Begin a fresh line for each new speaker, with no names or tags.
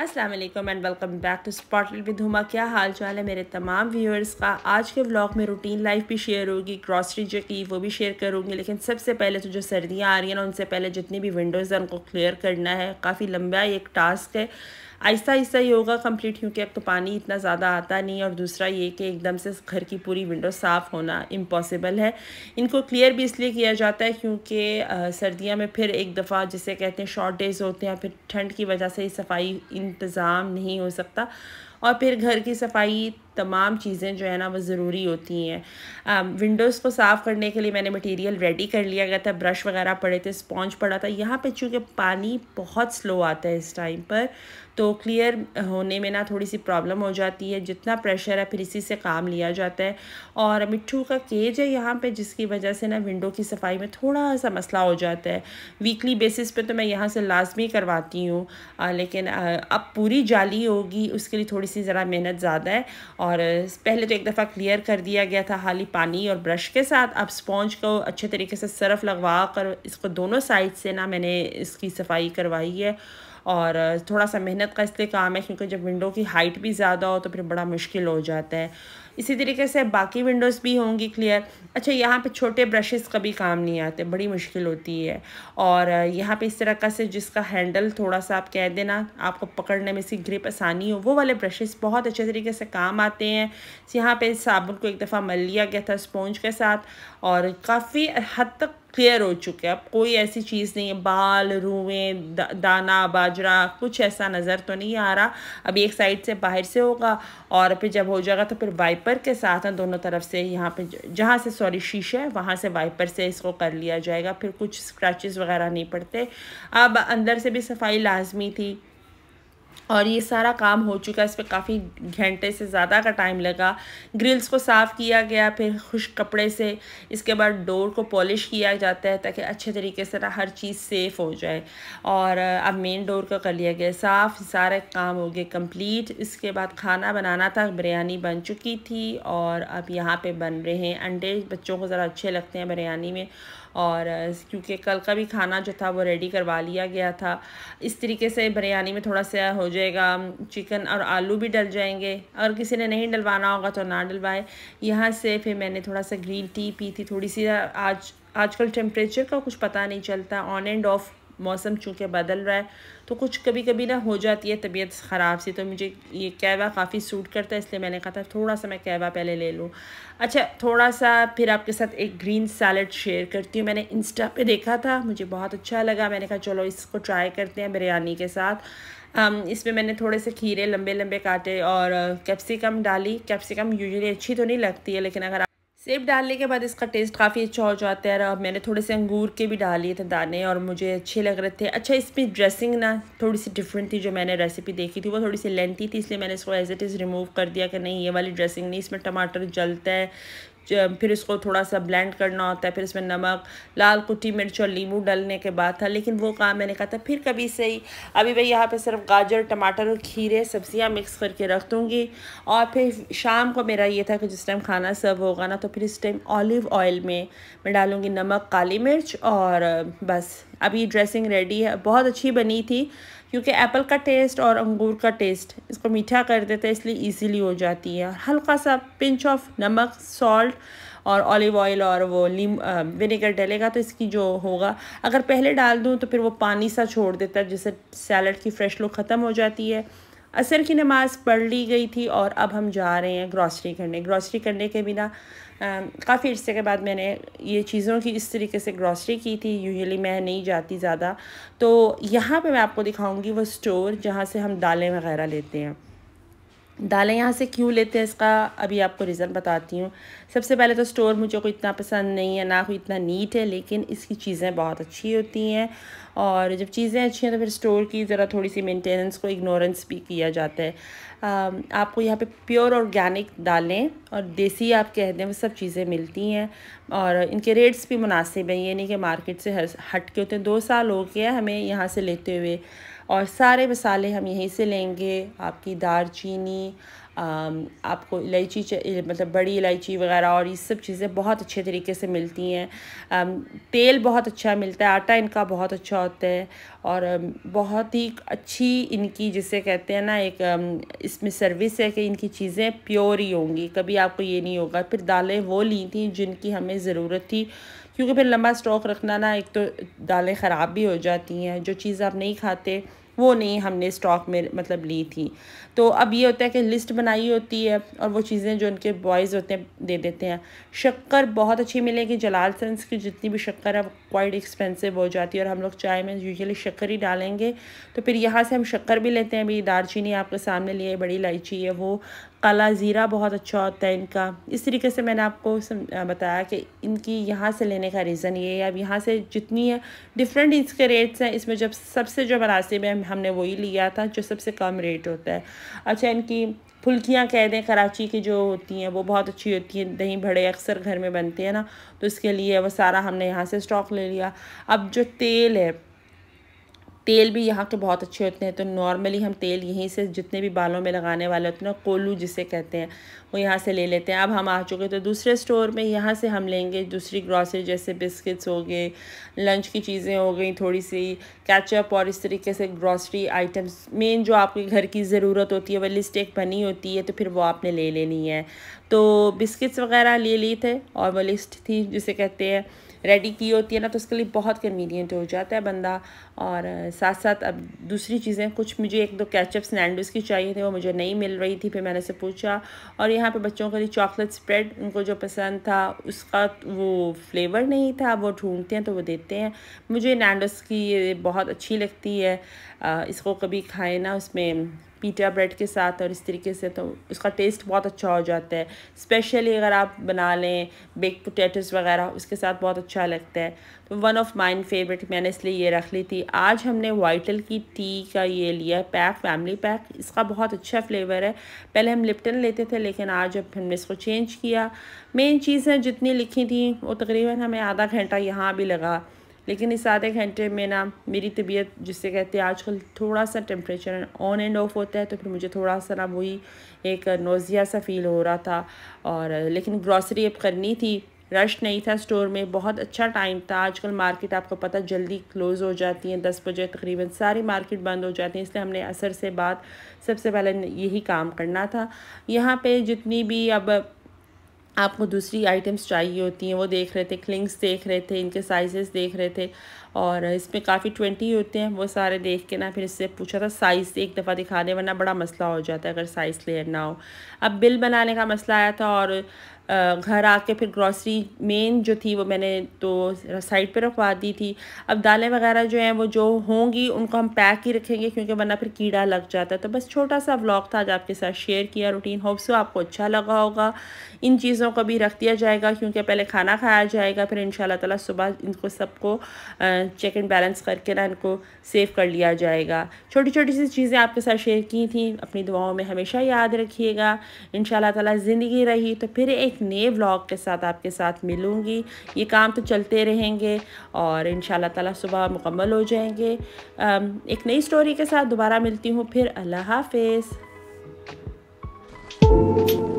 अस्सलाम वालेकुम and welcome back to स्पॉटल विद हुमा क्या हाल चाल है मेरे तमाम व्यूअर्स का आज के व्लॉग में रूटीन लाइफ भी शेयर होगी ग्रॉसरी जो की वो भी शेयर करूँगी लेकिन सबसे पहले तो जो सर्दियाँ आ रही हैं ना उनसे पहले जितनी भी विंडोज़ हैं उनको क्लियर करना है काफ़ी लंबा एक टास्क है आहिस्ता आहिस्ता ये होगा कंप्लीट क्योंकि अब तो पानी इतना ज़्यादा आता नहीं और दूसरा ये कि एकदम से घर की पूरी विंडो साफ़ होना इम्पॉसिबल है इनको क्लियर भी इसलिए किया जाता है क्योंकि सर्दियाँ में फिर एक दफ़ा जिसे कहते हैं शॉर्ट डेज होते हैं फिर ठंड की वजह से सफ़ाई इंतज़ाम नहीं हो सकता और फिर घर की सफ़ाई तमाम चीज़ें जो है ना वो ज़रूरी होती हैं विंडोज़ को साफ़ करने के लिए मैंने मटेरियल रेडी कर लिया गया था ब्रश वगैरह पड़े थे स्पॉन्ज पड़ा था यहाँ पे चूँकि पानी बहुत स्लो आता है इस टाइम पर तो क्लियर होने में ना थोड़ी सी प्रॉब्लम हो जाती है जितना प्रेशर है फिर इसी से काम लिया जाता है और मिट्टू का केज है यहाँ पे जिसकी वजह से ना विंडो की सफाई में थोड़ा सा मसला हो जाता है वीकली बेसिस पे तो मैं यहाँ से लाजमी करवाती हूँ लेकिन आ, अब पूरी जाली होगी उसके लिए थोड़ी सी ज़रा मेहनत ज़्यादा है और और पहले तो एक दफ़ा क्लियर कर दिया गया था हाली पानी और ब्रश के साथ अब स्पॉन्ज को अच्छे तरीके से सरफ लगवा कर इसको दोनों साइड से ना मैंने इसकी सफाई करवाई है और थोड़ा सा मेहनत का इसलिए काम है क्योंकि जब विंडो की हाइट भी ज़्यादा हो तो फिर बड़ा मुश्किल हो जाता है इसी तरीके से बाकी विंडोज़ भी होंगी क्लियर अच्छा यहाँ पे छोटे ब्रशेस कभी काम नहीं आते बड़ी मुश्किल होती है और यहाँ पे इस तरह का से जिसका हैंडल थोड़ा सा आप कह देना आपको पकड़ने में इसकी ग्रिप आसानी हो वो वाले ब्रशेस बहुत अच्छे तरीके से काम आते हैं यहाँ पे साबुन को एक दफ़ा मल लिया गया था स्पॉन्ज के साथ और काफ़ी हद तक क्लियर हो चुके हैं अब कोई ऐसी चीज़ नहीं है बाल रुएं दा, दाना बाजरा कुछ ऐसा नज़र तो नहीं आ रहा अभी एक साइड से बाहर से होगा और फिर जब हो जाएगा तो फिर वाइपर के साथ ना दोनों तरफ से यहाँ पे जहाँ से सॉरी शीशे है वहाँ से वाइपर से इसको कर लिया जाएगा फिर कुछ स्क्रैचेस वगैरह नहीं पड़ते अब अंदर से भी सफाई लाजमी थी और ये सारा काम हो चुका है इस पर काफ़ी घंटे से ज़्यादा का टाइम लगा ग्रिल्स को साफ़ किया गया फिर खुश कपड़े से इसके बाद डोर को पॉलिश किया जाता है ताकि अच्छे तरीके से ना हर चीज़ सेफ़ हो जाए और अब मेन डोर का कर लिया गया साफ़ सारे काम हो गए कंप्लीट इसके बाद खाना बनाना था बिरयानी बन चुकी थी और अब यहाँ पर बन रहे हैं अंडे बच्चों को ज़रा अच्छे लगते हैं बिरयानी में और क्योंकि कल का भी खाना जो था वो रेडी करवा लिया गया था इस तरीके से बिरयानी में थोड़ा सा हो जाएगा चिकन और आलू भी डल जाएंगे अगर किसी ने नहीं डलवाना होगा तो ना डलवाए यहाँ से फिर मैंने थोड़ा सा ग्रीन टी पी थी थोड़ी सी आज आजकल टेम्परेचर का कुछ पता नहीं चलता ऑन एंड ऑफ मौसम चूँकि बदल रहा है तो कुछ कभी कभी ना हो जाती है तबीयत ख़राब सी तो मुझे ये कहवा काफ़ी सूट करता है इसलिए मैंने कहा था थोड़ा सा मैं कहवा पहले ले लूँ अच्छा थोड़ा सा फिर आपके साथ एक ग्रीन सैलड शेयर करती हूँ मैंने इंस्टा पे देखा था मुझे बहुत अच्छा लगा मैंने कहा चलो इसको ट्राई करते हैं बिरयानी के साथ इसमें मैंने थोड़े से खीरे लंबे लंबे काटे और कैप्सिकम डाली कैप्सिकम यूजली अच्छी तो नहीं लगती है लेकिन अगर सेब डालने के बाद इसका टेस्ट काफ़ी अच्छा हो जाता है और मैंने थोड़े से अंगूर के भी डालिए थे दाने और मुझे अच्छे लग रहे थे अच्छा इसमें ड्रेसिंग ना थोड़ी सी डिफरेंट थी जो मैंने रेसिपी देखी थी वो थोड़ी सी लेंथी थी इसलिए मैंने इसको एज इट इज़ रिमूव कर दिया कि नहीं ये वाली ड्रेसिंग नहीं इसमें टमाटर जलता है फिर इसको थोड़ा सा ब्लेंड करना होता है फिर इसमें नमक लाल कुटी मिर्च और लीमू डालने के बाद था लेकिन वो काम मैंने कहा था फिर कभी से ही अभी मैं यहाँ पे सिर्फ गाजर टमाटर और खीरे सब्जियाँ मिक्स करके रख दूँगी और फिर शाम को मेरा ये था कि जिस टाइम खाना सर्व होगा ना तो फिर इस टाइम ऑलिव ऑयल में मैं डालूँगी नमक काली मिर्च और बस अभी ड्रेसिंग रेडी है बहुत अच्छी बनी थी क्योंकि एप्पल का टेस्ट और अंगूर का टेस्ट इसको मीठा कर देता है इसलिए इजीली हो जाती है हल्का सा पिंच ऑफ नमक सॉल्ट और ऑलिव ऑयल और वो लीम विनेगर डलेगा तो इसकी जो होगा अगर पहले डाल दूँ तो फिर वो पानी सा छोड़ देता है जिससे सैलड की फ्रेश लुक ख़त्म हो जाती है असर की नमाज़ पढ़ ली गई थी और अब हम जा रहे हैं ग्रॉसरी करने ग्रॉसरी करने के बिना काफ़ी अर्से के बाद मैंने ये चीज़ों की इस तरीके से ग्रॉसरी की थी यूजली मैं नहीं जाती ज़्यादा तो यहाँ पे मैं आपको दिखाऊंगी वो स्टोर जहाँ से हम दालें वगैरह लेते हैं दालें यहाँ से क्यों लेते हैं इसका अभी आपको रीज़न बताती हूँ सबसे पहले तो स्टोर मुझे कोई इतना पसंद नहीं है ना कोई इतना नीट है लेकिन इसकी चीज़ें बहुत अच्छी होती हैं और जब चीज़ें अच्छी हैं तो फिर स्टोर की ज़रा थोड़ी सी मेंटेनेंस को इग्नोरेंस भी किया जाता है आपको यहाँ पे प्योर ऑर्गेनिक दालें और देसी आप कह दें वो सब चीज़ें मिलती हैं और इनके रेट्स भी मुनासिब हैं ये नहीं कि मार्केट से हट के होते हैं दो साल हो गया हमें यहाँ से लेते हुए और सारे मसाले हम यहीं से लेंगे आपकी दारचीनी आपको इलायची मतलब बड़ी इलायची वगैरह और ये सब चीज़ें बहुत अच्छे तरीके से मिलती हैं तेल बहुत अच्छा मिलता है आटा इनका बहुत अच्छा होता है और बहुत ही अच्छी इनकी जिसे कहते हैं ना एक इसमें सर्विस है कि इनकी चीज़ें प्योर ही होंगी कभी आपको ये नहीं होगा फिर दालें वो ली थी जिनकी हमें ज़रूरत थी क्योंकि फिर लंबा स्टॉक रखना ना एक तो दालें ख़राब भी हो जाती हैं जो चीज़ आप नहीं खाते वो नहीं हमने स्टॉक में मतलब ली थी तो अब ये होता है कि लिस्ट बनाई होती है और वो चीज़ें जो उनके बॉयज़ होते हैं दे देते हैं शक्कर बहुत अच्छी मिलेगी जलाल सन्स की जितनी भी शक्कर है क्वाइट एक्सपेंसिव हो जाती है और हम लोग चाय में यूजली शक्कर ही डालेंगे तो फिर यहाँ से हम शक्कर भी लेते हैं अभी दारचीनी आपके सामने लिए बड़ी इलायची है वो काला ज़ीरा बहुत अच्छा होता है इनका इस तरीके से मैंने आपको बताया कि इनकी यहाँ से लेने का रीज़न ये है अब यहाँ से जितनी है डिफरेंट इसके रेट्स हैं इसमें जब सबसे जो मुनासिब है हमने वही लिया था जो सबसे कम रेट होता है अच्छा इनकी फुल्कियाँ कह दें कराची की जो होती हैं वो बहुत अच्छी होती हैं दही भड़े अक्सर घर में बनते हैं ना तो इसके लिए वो सारा हमने यहाँ से स्टॉक ले लिया अब जो तेल है तेल भी यहाँ के बहुत अच्छे होते हैं तो नॉर्मली हम तेल यहीं से जितने भी बालों में लगाने वाले होते हैं ना कोलू जिसे कहते हैं वो यहाँ से ले लेते हैं अब हम आ चुके तो दूसरे स्टोर में यहाँ से हम लेंगे दूसरी ग्रॉसरी जैसे बिस्किट्स हो गए लंच की चीज़ें हो गई थोड़ी सी कैचअप और इस तरीके से ग्रॉसरी आइटम्स मेन जो आपके घर की ज़रूरत होती है वह लिस्ट एक बनी होती है तो फिर वो आपने ले लेनी है तो बिस्किट्स वगैरह ले लिए थे और वो लिस्ट थी जिसे कहते हैं रेडी की होती है ना तो उसके लिए बहुत कन्वीनियंट हो जाता है बंदा और साथ साथ अब दूसरी चीज़ें कुछ मुझे एक दो कैचअप स्नैंडविच की चाहिए थे वो मुझे नहीं मिल रही थी फिर मैंने से पूछा और यहाँ पे बच्चों के लिए चॉकलेट स्प्रेड उनको जो पसंद था उसका वो फ्लेवर नहीं था वो ढूंढते हैं तो वो देते हैं मुझे नैंडोस की बहुत अच्छी लगती है इसको कभी खाए ना उसमें पीटा ब्रेड के साथ और इस तरीके से तो उसका टेस्ट बहुत अच्छा हो जाता है स्पेशली अगर आप बना लें बेक पोटैटोस वगैरह उसके साथ बहुत अच्छा लगता है तो वन ऑफ़ माइन फेवरेट मैंने इसलिए ये रख ली थी आज हमने वाइटल की टी का ये लिया पैक फैमिली पैक इसका बहुत अच्छा फ्लेवर है पहले हम लिप्टन लेते थे लेकिन आज अब हमने इसको चेंज किया मेन चीज़ें जितनी लिखी थी वो तकरीबन हमें आधा घंटा यहाँ भी लगा लेकिन इस आधे घंटे में ना मेरी तबीयत जिससे कहते हैं आजकल थोड़ा सा टेम्परेचर ऑन एंड ऑफ होता है तो फिर मुझे थोड़ा सा ना वही एक नोज़िया सा फ़ील हो रहा था और लेकिन ग्रॉसरी अब करनी थी रश नहीं था स्टोर में बहुत अच्छा टाइम था आजकल मार्केट आपको पता जल्दी क्लोज़ हो जाती हैं दस बजे तकरीबन सारी मार्केट बंद हो जाती है इसलिए हमने असर से बात सबसे पहले यही काम करना था यहाँ पे जितनी भी अब आपको दूसरी आइटम्स चाहिए होती हैं वो देख रहे थे क्लिंग्स देख रहे थे इनके साइजेस देख रहे थे और इसमें काफ़ी ट्वेंटी होते हैं वो सारे देख के ना फिर इससे पूछा था साइज़ एक दफ़ा दिखा दें वरना बड़ा मसला हो जाता है अगर साइज़ क्लियर ना हो अब बिल बनाने का मसला आया था और घर आके फिर ग्रॉसरी मेन जो थी वो मैंने तो साइड पे रखवा दी थी अब दालें वगैरह जो हैं वो जो होंगी उनको हम पैक ही रखेंगे क्योंकि वरना फिर कीड़ा लग जाता है तो बस छोटा सा व्लॉग था आज आपके साथ शेयर किया रूटीन होप्स आपको अच्छा लगा होगा इन चीज़ों को भी रख दिया जाएगा क्योंकि पहले खाना खाया जाएगा फिर इन तला सुबह इनको सबको चेक एंड बैलेंस करके ना इनको सेव कर लिया जाएगा छोटी छोटी सी चीज़ें आपके साथ शेयर की थी अपनी दुआओं में हमेशा याद रखिएगा इन शाला ज़िंदगी रही तो फिर एक नए व्लॉग के साथ आपके साथ मिलूँगी ये काम तो चलते रहेंगे और इन ताला सुबह मुकम्मल हो जाएंगे एक नई स्टोरी के साथ दोबारा मिलती हूँ फिर अल्लाह हाफिज़